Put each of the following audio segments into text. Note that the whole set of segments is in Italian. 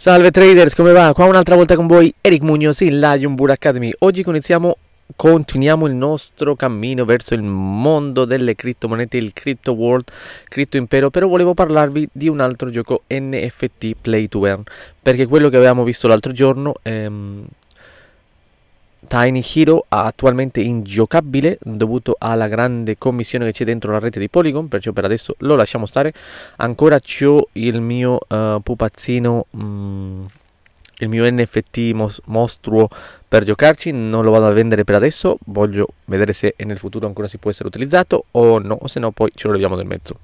Salve traders, come va? Qua un'altra volta con voi Eric Mugnos in Lion Bull Academy. Oggi iniziamo, continuiamo il nostro cammino verso il mondo delle criptomonete, il crypto world, crypto impero, però volevo parlarvi di un altro gioco NFT Play to Earn, perché quello che avevamo visto l'altro giorno ehm, Tiny Hero attualmente ingiocabile dovuto alla grande commissione che c'è dentro la rete di Polygon, perciò per adesso lo lasciamo stare. Ancora c'ho il mio uh, pupazzino, mm, il mio NFT mos mostruo per giocarci, non lo vado a vendere per adesso, voglio vedere se nel futuro ancora si può essere utilizzato o no, o se no poi ce lo leviamo del mezzo.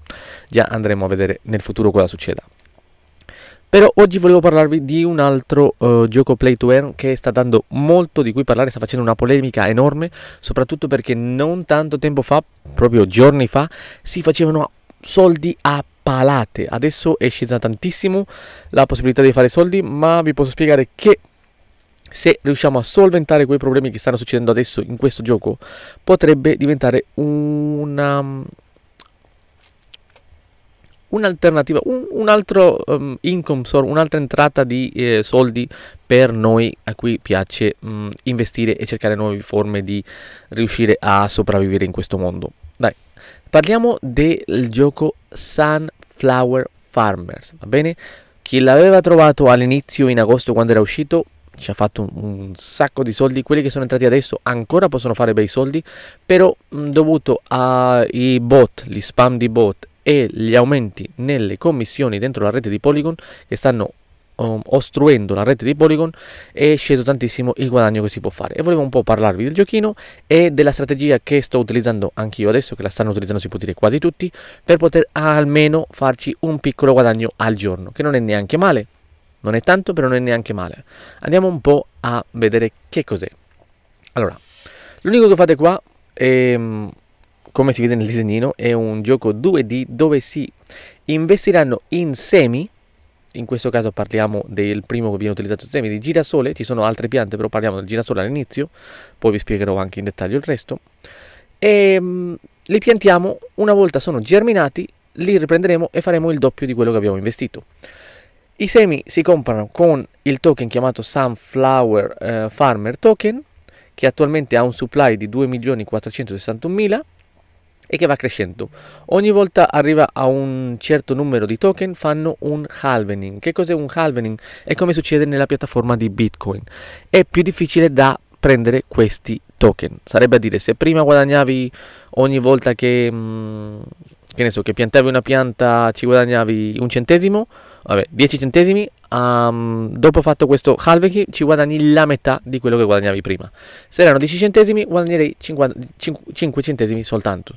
Già andremo a vedere nel futuro cosa succeda. Però oggi volevo parlarvi di un altro uh, gioco play to earn che sta dando molto di cui parlare, sta facendo una polemica enorme, soprattutto perché non tanto tempo fa, proprio giorni fa, si facevano soldi a palate. Adesso è scesa tantissimo la possibilità di fare soldi, ma vi posso spiegare che se riusciamo a solventare quei problemi che stanno succedendo adesso in questo gioco, potrebbe diventare una un'alternativa, un, un altro um, income source, un'altra entrata di eh, soldi per noi a cui piace mh, mm, investire e cercare nuove forme di riuscire a sopravvivere in questo mondo. Dai, parliamo del gioco Sunflower Farmers, va bene? Chi l'aveva trovato all'inizio in agosto quando era uscito ci ha fatto un, sacco di soldi. Quelli che sono entrati adesso ancora possono fare bei soldi, però mh, mm, dovuto ai bot, gli spam di bot e gli aumenti nelle commissioni dentro la rete di Polygon che stanno um, ostruendo la rete di Polygon è sceso tantissimo il guadagno che si può fare e volevo un po' parlarvi del giochino e della strategia che sto utilizzando anch'io adesso che la stanno utilizzando si può dire quasi tutti per poter almeno farci un piccolo guadagno al giorno che non è neanche male non è tanto però non è neanche male andiamo un po' a vedere che cos'è allora l'unico che fate qua è mm, come si vede nel disegnino, è un gioco 2D dove si investiranno in semi in questo caso parliamo del primo che viene utilizzato semi di girasole, ci sono altre piante, però parliamo del girasole all'inizio, poi vi spiegherò anche in dettaglio il resto. E ehm, li piantiamo, una volta sono germinati, li riprenderemo e faremo il doppio di quello che abbiamo investito. I semi si comprano con il token chiamato Sunflower eh, Farmer Token, che attualmente ha un supply di 2.461.000 e che va crescendo. Ogni volta arriva a un certo numero di token, fanno un halvening. Che cos'è un halvening? È come succede nella piattaforma di Bitcoin. È più difficile da prendere questi token. Sarebbe a dire, se prima guadagnavi ogni volta che, mm, che, so, che piantavi una pianta ci guadagnavi un centesimo, Vabbè, 10 centesimi, um, dopo fatto questo halving ci guadagni la metà di quello che guadagnavi prima. Se erano 10 centesimi guadagnerei 50, 5, centesimi soltanto.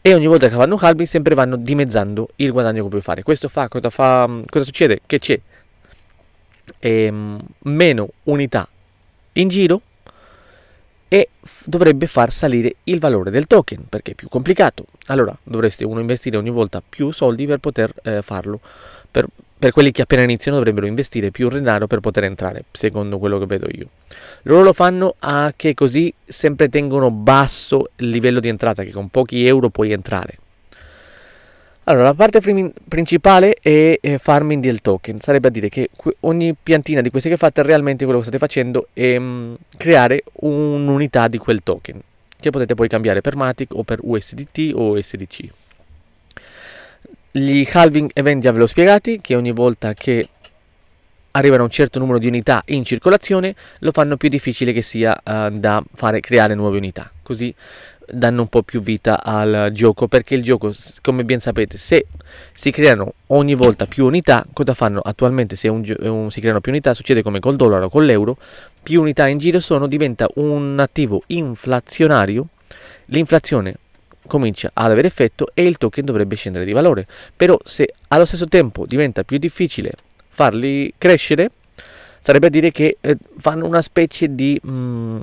E ogni volta che fanno un halving sempre vanno dimezzando il guadagno che puoi fare. Questo fa, cosa, fa, cosa succede? Che c'è ehm, meno unità in giro e f- dovrebbe far salire il valore del token perché è più complicato. Allora dovreste uno investire ogni volta più soldi per poter eh, farlo per, per quelli che appena iniziano dovrebbero investire più denaro per poter entrare, secondo quello che vedo io. Loro lo fanno a che così sempre tengono basso il livello di entrata, che con pochi euro puoi entrare. Allora, la parte principale è farming del token, sarebbe a dire che ogni piantina di queste che fate realmente quello che state facendo è mm, creare un'unità di quel token, che potete poi cambiare per Matic o per USDT o USDC. Gli halving event già ve l'ho spiegati, che ogni volta che arrivano un certo numero di unità in circolazione lo fanno più difficile che sia uh, da fare, creare nuove unità. Così danno un po' più vita al gioco perché il gioco come ben sapete se si creano ogni volta più unità cosa fanno attualmente se un, eh, un, si creano più unità succede come col dollaro con l'euro più unità in giro sono diventa un attivo inflazionario l'inflazione comincia ad avere effetto e il token dovrebbe scendere di valore. Però se allo stesso tempo diventa più difficile farli crescere, sarebbe a dire che eh, fanno una specie di mh, mm,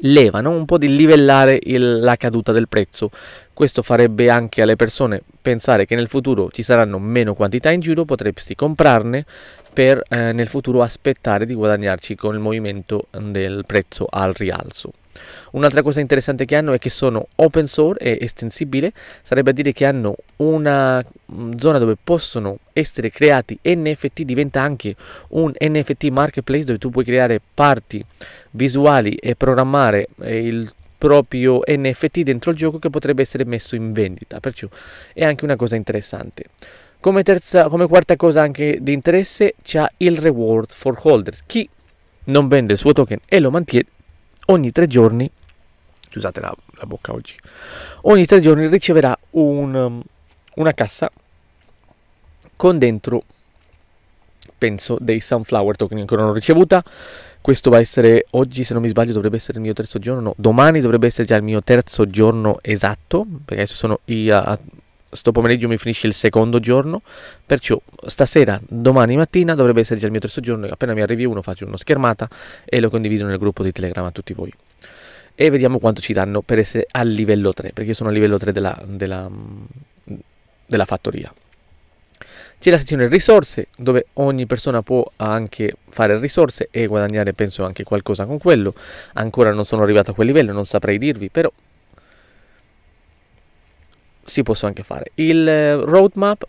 leva, no? un po' di livellare il, la caduta del prezzo. Questo farebbe anche alle persone pensare che nel futuro ci saranno meno quantità in giro, potresti comprarne per eh, nel futuro aspettare di guadagnarci con il movimento del prezzo al rialzo. Un'altra cosa interessante che hanno è che sono open source e estensibile, sarebbe a dire che hanno una mm, zona dove possono essere creati NFT, diventa anche un NFT marketplace dove tu puoi creare parti visuali e programmare eh, il proprio NFT dentro il gioco che potrebbe essere messo in vendita, perciò è anche una cosa interessante. Come, terza, come quarta cosa anche di interesse c'è il reward for holders. Chi non vende il suo token e lo mantiene ogni tre giorni, scusate la, la bocca oggi, ogni tre giorni riceverà un, um, una cassa con dentro, penso, dei Sunflower Token ancora non ricevuta. Questo va a essere oggi, se non mi sbaglio, dovrebbe essere il mio terzo giorno. No, domani dovrebbe essere già il mio terzo giorno esatto, perché adesso sono i... Uh, sto pomeriggio mi finisce il secondo giorno, perciò stasera, domani mattina dovrebbe essere già il mio terzo giorno, e appena mi arrivi uno faccio una schermata e lo condivido nel gruppo di Telegram a tutti voi. E vediamo quanto ci danno per essere al livello 3, perché sono al livello 3 della, della, della fattoria. C'è la sezione risorse dove ogni persona può anche fare risorse e guadagnare penso anche qualcosa con quello. Ancora non sono arrivato a quel livello, non saprei dirvi, però si possa anche fare. Il eh, roadmap,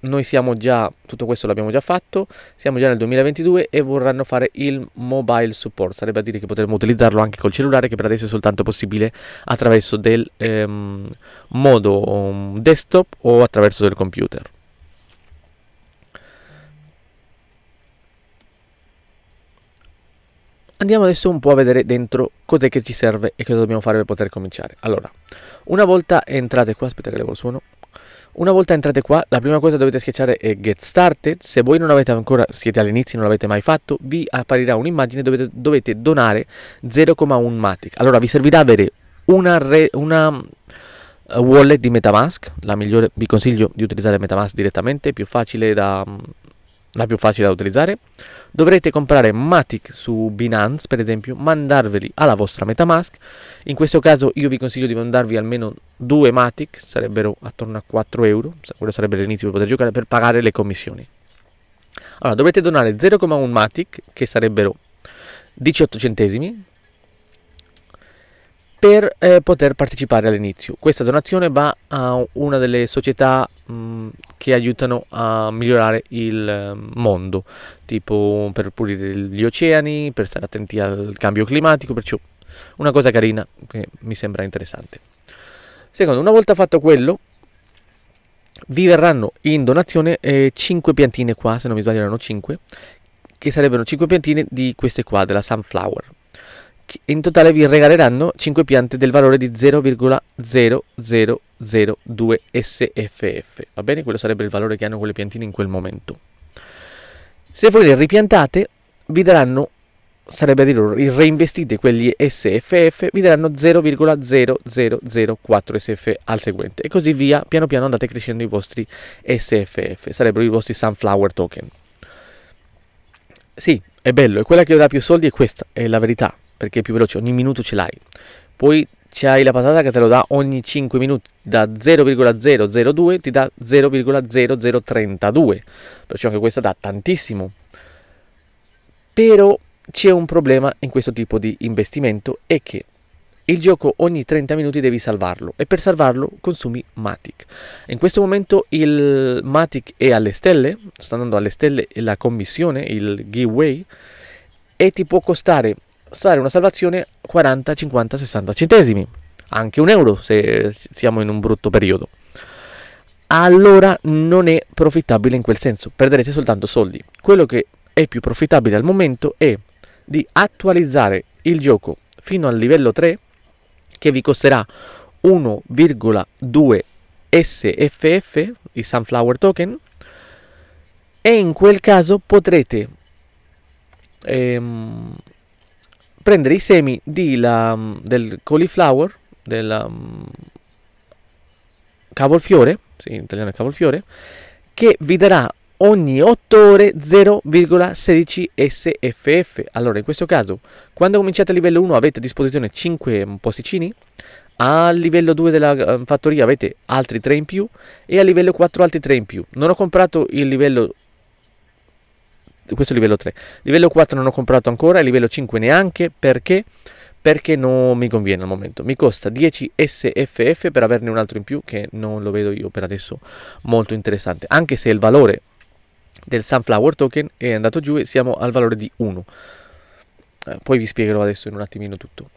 noi siamo già, tutto questo l'abbiamo già fatto, siamo già nel 2022 e vorranno fare il mobile support, sarebbe a dire che potremmo utilizzarlo anche col cellulare che per adesso è soltanto possibile attraverso del ehm, modo um, desktop o attraverso del computer. Andiamo adesso un po' a vedere dentro cos'è che ci serve e cosa dobbiamo fare per poter cominciare. Allora, una volta entrate qua, aspetta che levo il suono. Una volta entrate qua, la prima cosa dovete schiacciare è Get Started. Se voi non avete ancora, siete all'inizio, non l'avete mai fatto, vi apparirà un'immagine dove dovete donare 0,1 Matic. Allora, vi servirà avere una, re, una eh, wallet di Metamask, la migliore, vi consiglio di utilizzare Metamask direttamente, è più facile da mm, la più facile da utilizzare. Dovrete comprare Matic su Binance, per esempio, mandarveli alla vostra Metamask. In questo caso io vi consiglio di mandarvi almeno due Matic, sarebbero attorno a 4 euro, quello sarebbe l'inizio per poter giocare, per pagare le commissioni. Allora, dovrete donare 0,1 Matic, che sarebbero 18 centesimi, per eh, poter partecipare all'inizio. Questa donazione va a una delle società mh, che aiutano a migliorare il ehm, mondo, tipo per pulire gli oceani, per stare attenti al cambio climatico, perciò una cosa carina che mi sembra interessante. Secondo, una volta fatto quello, vi verranno in donazione eh, 5 piantine qua, se non mi sbaglio erano 5, che sarebbero 5 piantine di queste qua, della Sunflower in totale vi regaleranno 5 piante del valore di 0,0002 SFF. Va bene? Quello sarebbe il valore che hanno quelle piantine in quel momento. Se voi le ripiantate, vi daranno, sarebbe a dire loro, reinvestite quegli SFF, vi daranno 0,0004 SFF al seguente. E così via, piano piano andate crescendo i vostri SFF, sarebbero i vostri sunflower token. Sì, è bello, e quella che dà più soldi è questa, è la verità perché è più veloce, ogni minuto ce l'hai. Poi c'hai la patata che te lo dà ogni 5 minuti, da 0,002 ti dà 0,0032, perciò anche questa dà tantissimo. Però c'è un problema in questo tipo di investimento, è che il gioco ogni 30 minuti devi salvarlo e per salvarlo consumi Matic. In questo momento il Matic è alle stelle, sta andando alle stelle la commissione, il giveaway, e ti può costare stare una salvazione 40, 50, 60 centesimi, anche un euro se siamo in un brutto periodo. Allora non è profittabile in quel senso, perderete soltanto soldi. Quello che è più profittabile al momento è di attualizzare il gioco fino al livello 3 che vi costerà 1,2 SFF, i Sunflower Token, e in quel caso potrete ehm, prendere i semi la, mm, del cauliflower, del um, mm, cavolfiore, sì, in italiano è cavolfiore, che vi darà ogni 8 ore 0,16 SFF. Allora, in questo caso, quando cominciate a livello 1 avete a disposizione 5 posticini, a livello 2 della mm, fattoria avete altri 3 in più e a livello 4 altri 3 in più. Non ho comprato il livello questo è il livello 3. Livello 4 non ho comprato ancora, e livello 5 neanche, perché? Perché non mi conviene al momento. Mi costa 10 SFF per averne un altro in più che non lo vedo io per adesso molto interessante, anche se il valore del Sunflower Token è andato giù e siamo al valore di 1. Eh, poi vi spiegherò adesso in un attimino tutto.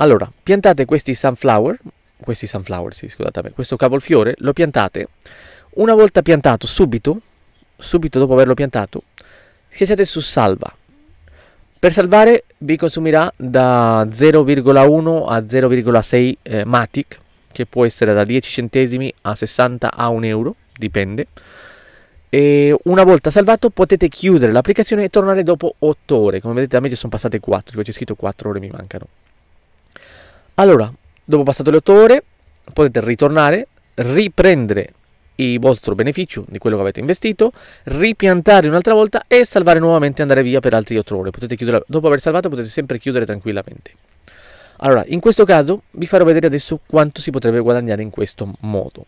Allora, piantate questi sunflower, questi sunflower, sì, scusatemi, questo cavolfiore, lo piantate. Una volta piantato subito, subito dopo averlo piantato, schiacciate su salva. Per salvare vi consumerà da 0,1 a 0,6 eh, Matic, che può essere da 10 centesimi a 60 a 1 euro, dipende. E una volta salvato potete chiudere l'applicazione e tornare dopo 8 ore. Come vedete da me ci sono passate 4, dove c'è scritto 4 ore mi mancano. Allora, dopo passate le 8 ore potete ritornare, riprendere il vostro beneficio di quello che avete investito, ripiantare un'altra volta e salvare nuovamente e andare via per altri 8 ore. Potete chiudere, dopo aver salvato potete sempre chiudere tranquillamente. Allora, in questo caso vi farò vedere adesso quanto si potrebbe guadagnare in questo modo.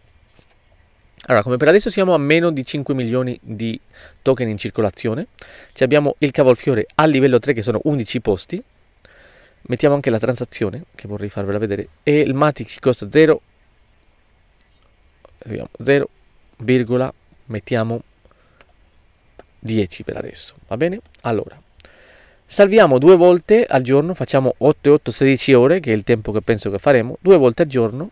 Allora, come per adesso siamo a meno di 5 milioni di token in circolazione. Ci abbiamo il cavolfiore a livello 3 che sono 11 posti. Mettiamo anche la transazione che vorrei farvela vedere. E il Matic costa 0. 0 virgola, mettiamo 10 per adesso, va bene? Allora, salviamo due volte al giorno, facciamo 8 8 16 ore, che è il tempo che penso che faremo, due volte al giorno,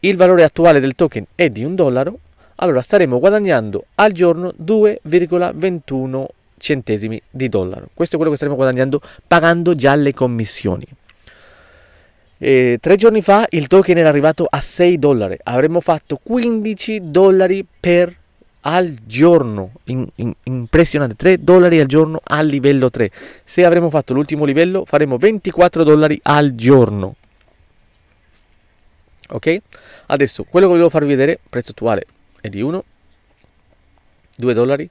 il valore attuale del token è di un dollaro, allora staremo guadagnando al giorno 2,21 centesimi di dollaro. Questo è quello che staremo guadagnando pagando già le commissioni. Eh, tre giorni fa il token era arrivato a 6 dollari, avremmo fatto 15 dollari per al giorno, in, in, impressionante, 3 dollari al giorno al livello 3. Se avremmo fatto l'ultimo livello faremo 24 dollari al giorno. Ok? Adesso quello che volevo farvi vedere, prezzo attuale è di 1, 2 dollari.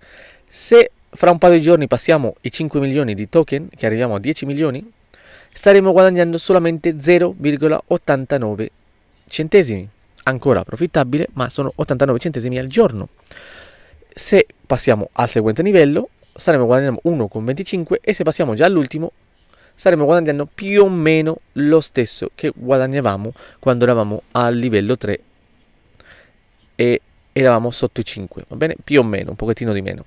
Se fra un paio di giorni passiamo i 5 milioni di token, che arriviamo a 10 milioni, staremo guadagnando solamente 0,89 centesimi. Ancora profittabile, ma sono 89 centesimi al giorno. Se passiamo al seguente livello, saremo guadagnando 1,25 e se passiamo già all'ultimo, saremo guadagnando più o meno lo stesso che guadagnavamo quando eravamo al livello 3 e eravamo sotto i 5, va bene? Più o meno, un pochettino di meno.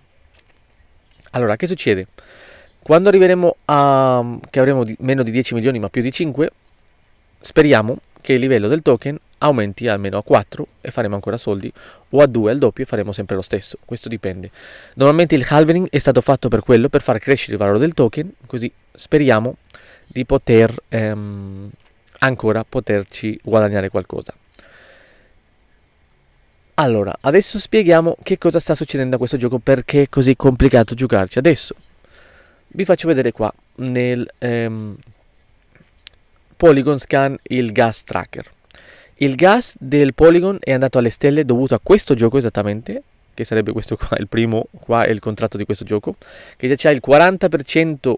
Allora, che succede? Quando arriveremo a che avremo di, meno di 10 milioni ma più di 5, speriamo che il livello del token aumenti almeno a 4 e faremo ancora soldi o a 2 al doppio e faremo sempre lo stesso, questo dipende. Normalmente il halvering è stato fatto per quello, per far crescere il valore del token, così speriamo di poter ehm, ancora poterci guadagnare qualcosa. Allora, adesso spieghiamo che cosa sta succedendo a questo gioco, perché è così complicato giocarci adesso vi faccio vedere qua nel ehm, Polygon Scan il gas tracker. Il gas del Polygon è andato alle stelle dovuto a questo gioco esattamente, che sarebbe questo qua, il primo, qua è il contratto di questo gioco, che già c'ha il 40%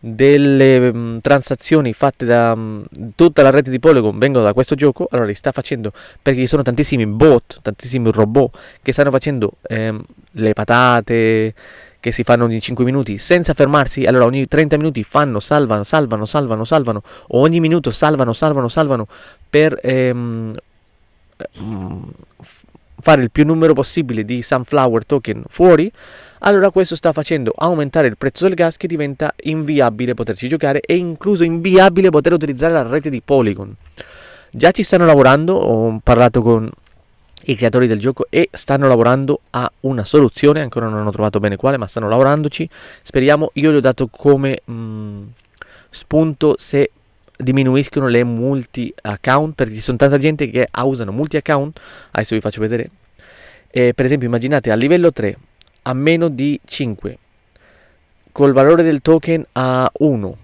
delle mh, mm, transazioni fatte da mh, mm, tutta la rete di Polygon vengono da questo gioco, allora li sta facendo perché ci sono tantissimi bot, tantissimi robot che stanno facendo ehm, le patate, che si fanno ogni 5 minuti senza fermarsi, allora ogni 30 minuti fanno, salvano, salvano, salvano, salvano, ogni minuto salvano, salvano, salvano per ehm, ehm, fare il più numero possibile di sunflower token fuori, allora questo sta facendo aumentare il prezzo del gas che diventa inviabile poterci giocare e incluso inviabile poter utilizzare la rete di Polygon. Già ci stanno lavorando, ho parlato con i creatori del gioco e stanno lavorando a una soluzione, ancora non hanno trovato bene quale, ma stanno lavorandoci. Speriamo, io gli ho dato come mh, mm, spunto se diminuiscono le multi account perché ci sono tanta gente che usano multi account, adesso vi faccio vedere. Eh, per esempio, immaginate a livello 3 a meno di 5 col valore del token a 1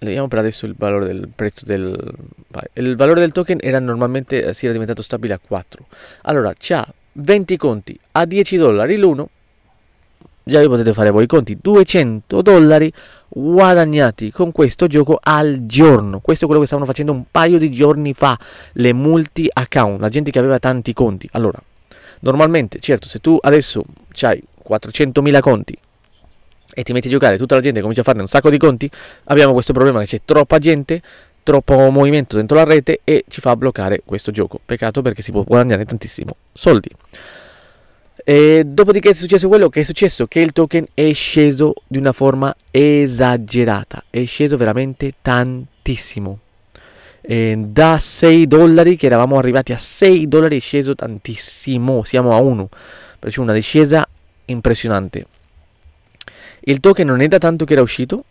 vediamo per adesso il valore del prezzo del... Il valore del token era normalmente, eh, si era diventato stabile a 4. Allora, c'ha 20 conti a 10 dollari l'uno, già vi potete fare voi i conti, 200 dollari guadagnati con questo gioco al giorno. Questo è quello che stavano facendo un paio di giorni fa, le multi account, la gente che aveva tanti conti. Allora, normalmente, certo, se tu adesso hai 400.000 conti e ti metti a giocare, tutta la gente comincia a farne un sacco di conti, abbiamo questo problema che c'è troppa gente, troppo movimento dentro la rete e ci fa bloccare questo gioco. Peccato perché si può guadagnare tantissimo soldi. E dopodiché è successo quello che è successo, che il token è sceso di una forma esagerata, è sceso veramente tantissimo. E da 6 dollari che eravamo arrivati a 6 dollari è sceso tantissimo, siamo a 1, perciò una discesa impressionante il token non è da tanto che era uscito,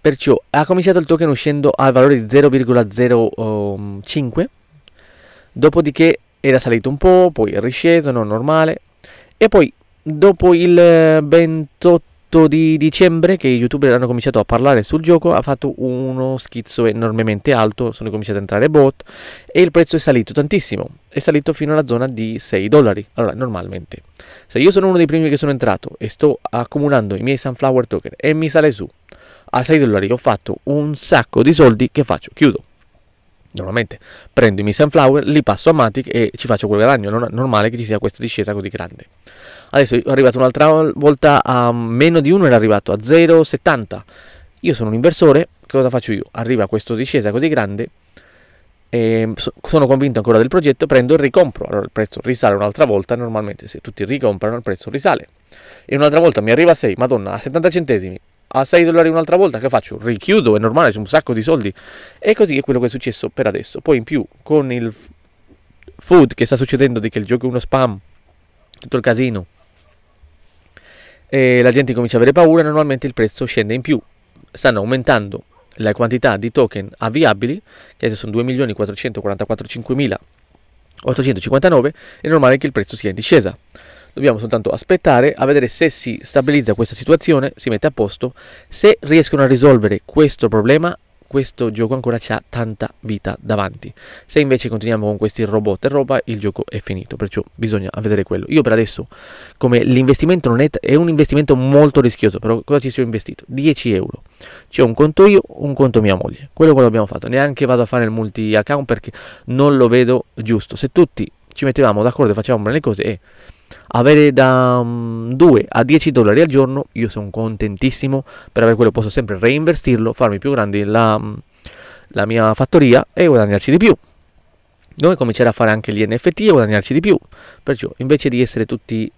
perciò ha cominciato il token uscendo al valore di 0,05, dopodiché era salito un po', poi è risceso, non normale, e poi dopo il 28 8 di dicembre che i youtuber hanno cominciato a parlare sul gioco, ha fatto uno schizzo enormemente alto, sono cominciati ad entrare bot e il prezzo è salito tantissimo, è salito fino alla zona di 6 dollari. Allora, normalmente, se io sono uno dei primi che sono entrato e sto accumulando i miei sunflower token e mi sale su a 6 dollari, ho fatto un sacco di soldi che faccio, chiudo normalmente prendo i miei sunflower, li passo a Matic e ci faccio quel guadagno, non è normale che ci sia questa discesa così grande. Adesso è arrivato un'altra volta a meno di 1, era arrivato a 0,70. Io sono un inversore, cosa faccio io? Arriva questa discesa così grande, ehm, sono convinto ancora del progetto, prendo e ricompro. Allora il prezzo risale un'altra volta, normalmente se tutti ricomprano il prezzo risale. E un'altra volta mi arriva a 6, madonna, a 70 centesimi, a 6 dollari un'altra volta, che faccio? Richiudo, è normale, c'è un sacco di soldi. E così è quello che è successo per adesso. Poi in più, con il food che sta succedendo, di che il gioco è uno spam, tutto il casino, e la gente comincia a avere paura, normalmente il prezzo scende in più. Stanno aumentando la quantità di token avviabili, che adesso sono 859 è normale che il prezzo sia in discesa dobbiamo soltanto aspettare a vedere se si stabilizza questa situazione, si mette a posto, se riescono a risolvere questo problema questo gioco ancora c'ha tanta vita davanti. Se invece continuiamo con questi robot e roba, il gioco è finito, perciò bisogna vedere quello. Io per adesso, come l'investimento non è, è un investimento molto rischioso, però cosa ci sono investito? 10 euro. C'è un conto io, un conto mia moglie. Quello che abbiamo fatto, neanche vado a fare il multi account perché non lo vedo giusto. Se tutti ci mettevamo d'accordo e facevamo le cose, eh, avere da 2 mm, a 10 dollari al giorno, io sono contentissimo, per avere quello posso sempre reinvestirlo, farmi più grande la, mm, la mia fattoria e guadagnarci di più. Noi comincerà a fare anche gli NFT e guadagnarci di più, perciò invece di essere tutti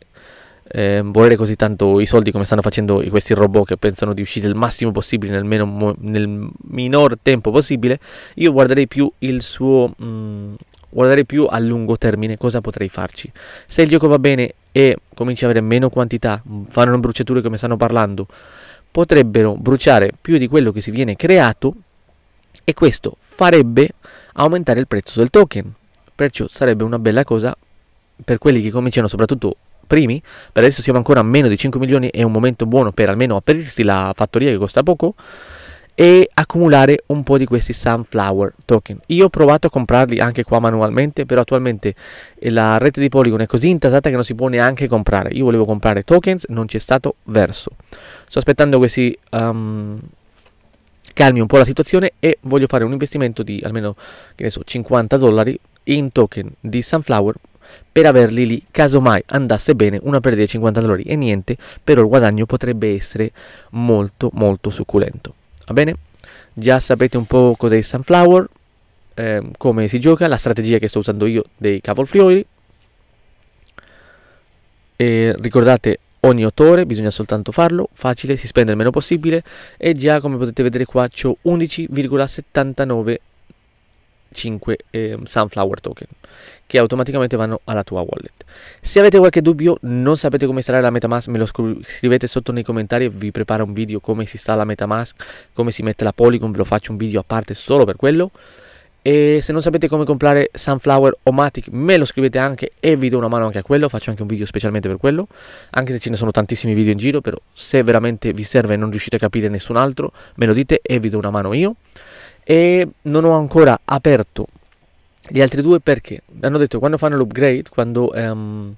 eh, volere così tanto i soldi come stanno facendo questi robot che pensano di uscire il massimo possibile nel, meno, nel minor tempo possibile, io guarderei più il suo, mh, mm, guardare più a lungo termine cosa potrei farci. Se il gioco va bene e cominci ad avere meno quantità, mm, fanno bruciature come stanno parlando, potrebbero bruciare più di quello che si viene creato e questo farebbe aumentare il prezzo del token. Perciò sarebbe una bella cosa per quelli che cominciano soprattutto primi, per adesso siamo ancora a meno di 5 milioni, è un momento buono per almeno aprirsi la fattoria che costa poco e accumulare un po' di questi sunflower token. Io ho provato a comprarli anche qua manualmente, però attualmente eh, la rete di Polygon è così intasata che non si può neanche comprare. Io volevo comprare tokens, non c'è stato verso. Sto aspettando che si um, ehm, calmi un po' la situazione e voglio fare un investimento di almeno che ne so, 50 dollari in token di sunflower per averli lì casomai andasse bene una perdita di 50 dollari e niente però il guadagno potrebbe essere molto molto succulento Va bene? Già sapete un po' cos'è il sunflower, ehm, come si gioca, la strategia che sto usando io dei cavolfiori. E ricordate, ogni 8 ore bisogna soltanto farlo, facile, si spende il meno possibile e già come potete vedere qua ho 11,79 5 eh, Sunflower Token che automaticamente vanno alla tua wallet. Se avete qualche dubbio, non sapete come installare la MetaMask, me lo scrivete sotto nei commentari e vi preparo un video come si installa MetaMask, come si mette la Polygon, ve lo faccio un video a parte solo per quello. E se non sapete come comprare Sunflower o Matic, me lo scrivete anche e vi do una mano anche a quello, faccio anche un video specialmente per quello, anche se ce ne sono tantissimi video in giro, però se veramente vi serve e non riuscite a capire nessun altro, me lo dite e vi do una mano io e non ho ancora aperto gli altri due perché hanno detto quando fanno l'upgrade, quando um,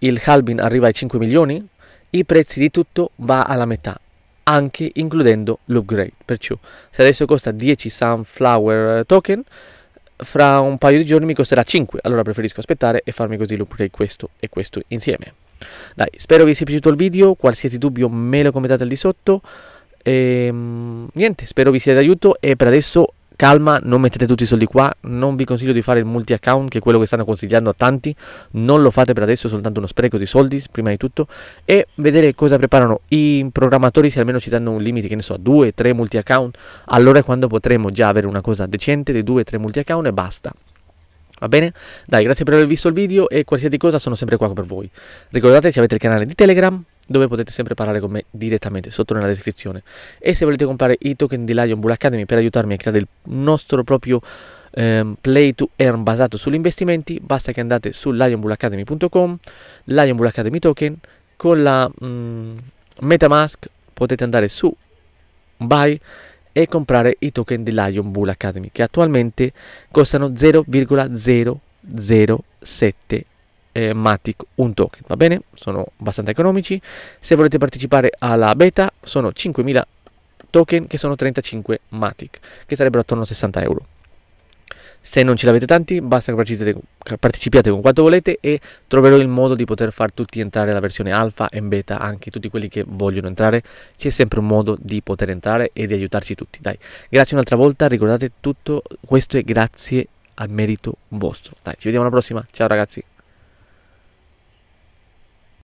il halbin arriva ai 5 milioni, i prezzi di tutto va alla metà, anche includendo l'upgrade. Perciò se adesso costa 10 sunflower eh, token, fra un paio di giorni mi costerà 5, allora preferisco aspettare e farmi così l'upgrade questo e questo insieme. Dai, spero vi sia piaciuto il video, qualsiasi dubbio me lo commentate al di sotto. Ehm, niente, spero vi sia d'aiuto e per adesso calma, non mettete tutti i soldi qua, non vi consiglio di fare il multi account che è quello che stanno consigliando a tanti, non lo fate per adesso, è soltanto uno spreco di soldi prima di tutto e vedere cosa preparano i programmatori se almeno ci danno un limite che ne so, 2-3 multi account, allora quando potremo già avere una cosa decente di 2-3 multi account e basta. Va bene? Dai, grazie per aver visto il video e qualsiasi cosa sono sempre qua per voi. Ricordate, se avete il canale di Telegram, dove potete sempre parlare con me direttamente sotto nella descrizione. E se volete comprare i token di Lion Bull Academy per aiutarmi a creare il nostro proprio ehm, play to earn basato sugli investimenti, basta che andate su lionbullacademy.com, Lion Bull Academy token, con la mh, mm, Metamask potete andare su Buy e comprare i token di Lion Bull Academy che attualmente costano 0,007 eh, Matic un token, va bene? Sono abbastanza economici. Se volete partecipare alla beta sono 5.000 token che sono 35 Matic, che sarebbero attorno a 60 euro. Se non ce l'avete tanti, basta che partecipiate con quanto volete e troverò il modo di poter far tutti entrare la versione alfa e beta, anche tutti quelli che vogliono entrare. C'è sempre un modo di poter entrare e di aiutarci tutti. Dai, grazie un'altra volta, ricordate tutto questo è grazie al merito vostro. Dai, ci vediamo alla prossima. Ciao ragazzi.